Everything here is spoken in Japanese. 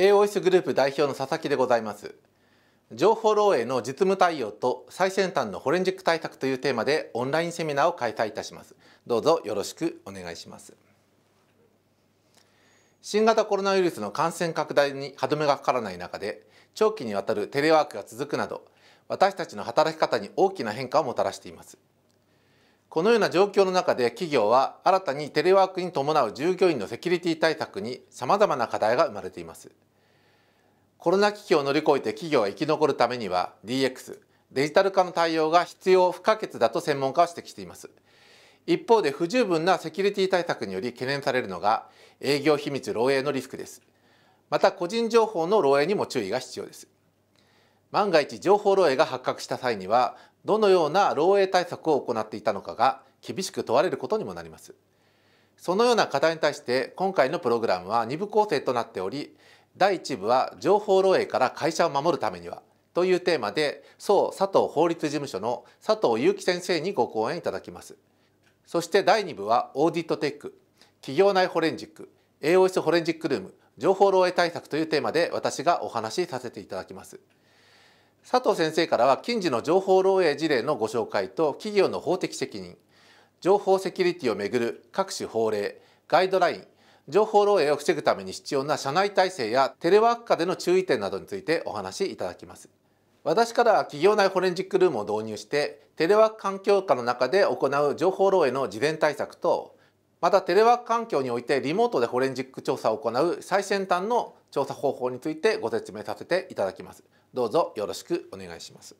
AOS グループ代表の佐々木でございます情報漏洩の実務対応と最先端のフォレンジック対策というテーマでオンラインセミナーを開催いたしますどうぞよろしくお願いします新型コロナウイルスの感染拡大に歯止めがかからない中で長期にわたるテレワークが続くなど私たちの働き方に大きな変化をもたらしていますこのような状況の中で企業は新たにテレワークに伴う従業員のセキュリティ対策にさまざまな課題が生まれていますコロナ危機を乗り越えて企業が生き残るためには DX デジタル化の対応が必要不可欠だと専門家は指摘しています一方で不十分なセキュリティ対策により懸念されるのが営業秘密漏洩のリスクですまた個人情報の漏洩にも注意が必要です万が一情報漏洩が発覚した際にはどのような漏洩対策を行っていたのかが厳しく問われることにもなりますそのような課題に対して今回のプログラムは2部構成となっており第1部は情報漏洩から会社を守るためにはというテーマで総佐藤法律事務所の佐藤祐樹先生にご講演いただきますそして第2部はオーディットテック企業内フォレンジック AOS フォレンジックルーム情報漏洩対策というテーマで私がお話しさせていただきます佐藤先生からは近時の情報漏洩事例のご紹介と企業の法的責任情報セキュリティをめぐる各種法令ガイドライン情報漏洩を防ぐために必要な社内体制やテレワーク下での注意点などについてお話しいただきます私からは企業内フォレンジックルームを導入してテレワーク環境下の中で行う情報漏洩の事前対策とまたテレワーク環境においてリモートでフォレンジック調査を行う最先端の調査方法についてご説明させていただきますどうぞよろしくお願いします